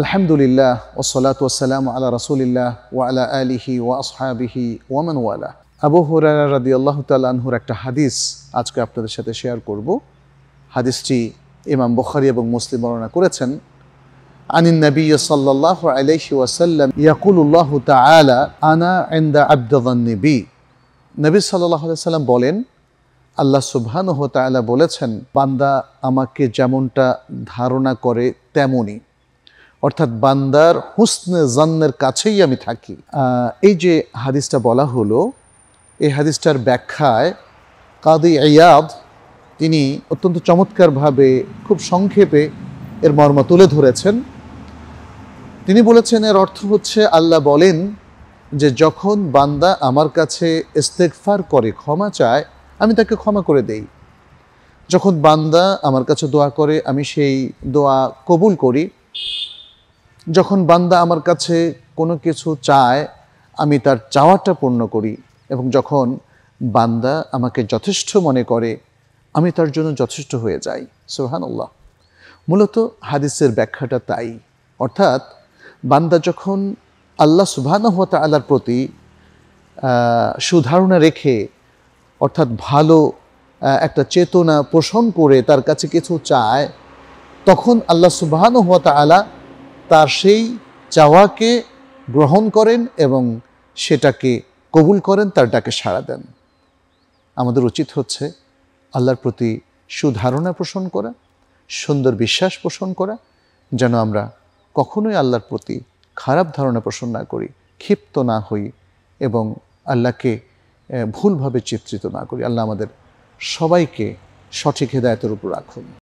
আলহামদুলিল্লাহ সলাত ওসালাম আলা রসুলিল্লাহ আল্লাহ আলিহি ওয়া আসহাবিহি ওয়ামান ওয়ালা আবু হুরারা রাদি আল্লাহ তালাহুর একটা হাদিস আজকে আপনাদের সাথে শেয়ার করব হাদিসটি ইমাম বখারি এবং মুসলিম বর্ণনা করেছেন عن নবী সাল্লাহ আলহি ওয়াসাল্লাম ইয়াকুল يقول الله আনা أنا عند عبد নবী সাল্লাহ সাল্লাম বলেন আল্লাহ সুবহানহ তালা বলেছেন বান্দা আমাকে যেমনটা ধারণা করে তেমনই অর্থাৎ বান্দার হুসনে জন্নের কাছেই আমি থাকি এই যে হাদিসটা বলা হলো এই হাদিসটার ব্যাখ্যায় কাদি ইয়াদ তিনি অত্যন্ত চমৎকারভাবে খুব সংক্ষেপে এর মর্ম তুলে ধরেছেন তিনি বলেছেন এর অর্থ হচ্ছে আল্লাহ বলেন যে যখন বান্দা আমার কাছে ইস্তেকফার করে ক্ষমা চায় আমি তাকে ক্ষমা করে দেই যখন বান্দা আমার কাছে দোয়া করে আমি সেই দোয়া কবুল করি যখন বান্দা আমার কাছে কোনো কিছু চায় আমি তার চাওয়াটা পূর্ণ করি এবং যখন বান্দা আমাকে যথেষ্ট মনে করে আমি তার জন্য যথেষ্ট হয়ে যাই সুহানুল্লাহ মূলত হাদিসের ব্যাখ্যাটা তাই অর্থাৎ বান্দা যখন আল্লাহ সুবাহানহতা আল্লাহর প্রতি সুধারণা রেখে অর্থাৎ ভালো একটা চেতনা পোষণ করে তার কাছে কিছু চায় তখন আল্লাহ সুবাহানহতা আলা তার সেই চাওয়াকে গ্রহণ করেন এবং সেটাকে কবুল করেন তার ডাকে সাড়া দেন আমাদের উচিত হচ্ছে আল্লাহর প্রতি সুধারণা পোষণ করা সুন্দর বিশ্বাস পোষণ করা যেন আমরা কখনোই আল্লাহর প্রতি খারাপ ধারণা পোষণ না করি ক্ষিপ্ত না হই এবং আল্লাহকে ভুলভাবে চিত্রিত না করি আল্লাহ আমাদের সবাইকে সঠিক হৃদায়তের উপর রাখুন